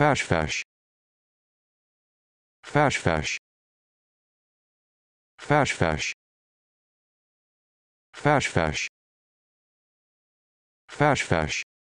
Fash fash. Fash fash. Fash fash. Fash fash. Fash fash.